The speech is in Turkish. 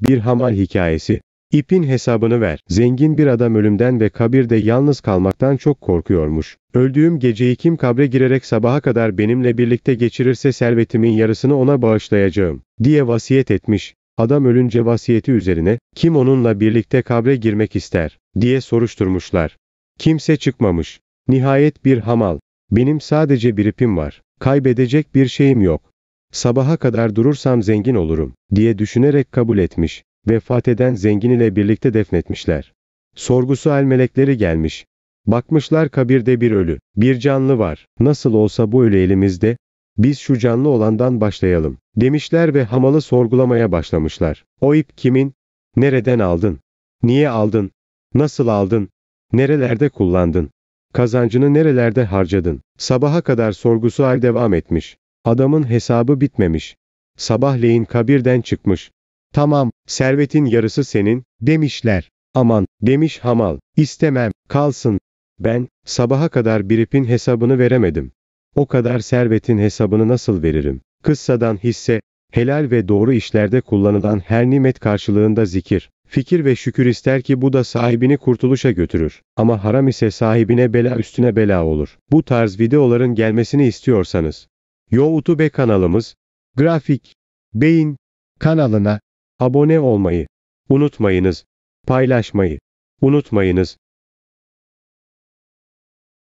Bir hamal hikayesi. İpin hesabını ver. Zengin bir adam ölümden ve kabirde yalnız kalmaktan çok korkuyormuş. Öldüğüm geceyi kim kabre girerek sabaha kadar benimle birlikte geçirirse servetimin yarısını ona bağışlayacağım, diye vasiyet etmiş. Adam ölünce vasiyeti üzerine, kim onunla birlikte kabre girmek ister, diye soruşturmuşlar. Kimse çıkmamış. Nihayet bir hamal. Benim sadece bir ipim var. Kaybedecek bir şeyim yok. Sabaha kadar durursam zengin olurum diye düşünerek kabul etmiş. Vefat eden zengin ile birlikte defnetmişler. Sorgusu el melekleri gelmiş. Bakmışlar kabirde bir ölü, bir canlı var. Nasıl olsa bu ölü elimizde. Biz şu canlı olandan başlayalım demişler ve hamalı sorgulamaya başlamışlar. O ip kimin? Nereden aldın? Niye aldın? Nasıl aldın? Nerelerde kullandın? Kazancını nerelerde harcadın? Sabaha kadar sorgusu ay devam etmiş. Adamın hesabı bitmemiş. Sabahleyin kabirden çıkmış. Tamam, servetin yarısı senin, demişler. Aman, demiş hamal, istemem, kalsın. Ben, sabaha kadar biripin hesabını veremedim. O kadar servetin hesabını nasıl veririm? Kıssadan hisse, helal ve doğru işlerde kullanılan her nimet karşılığında zikir, fikir ve şükür ister ki bu da sahibini kurtuluşa götürür. Ama haram ise sahibine bela üstüne bela olur. Bu tarz videoların gelmesini istiyorsanız, YouTube kanalımız, grafik, beyin kanalına abone olmayı unutmayınız, paylaşmayı unutmayınız.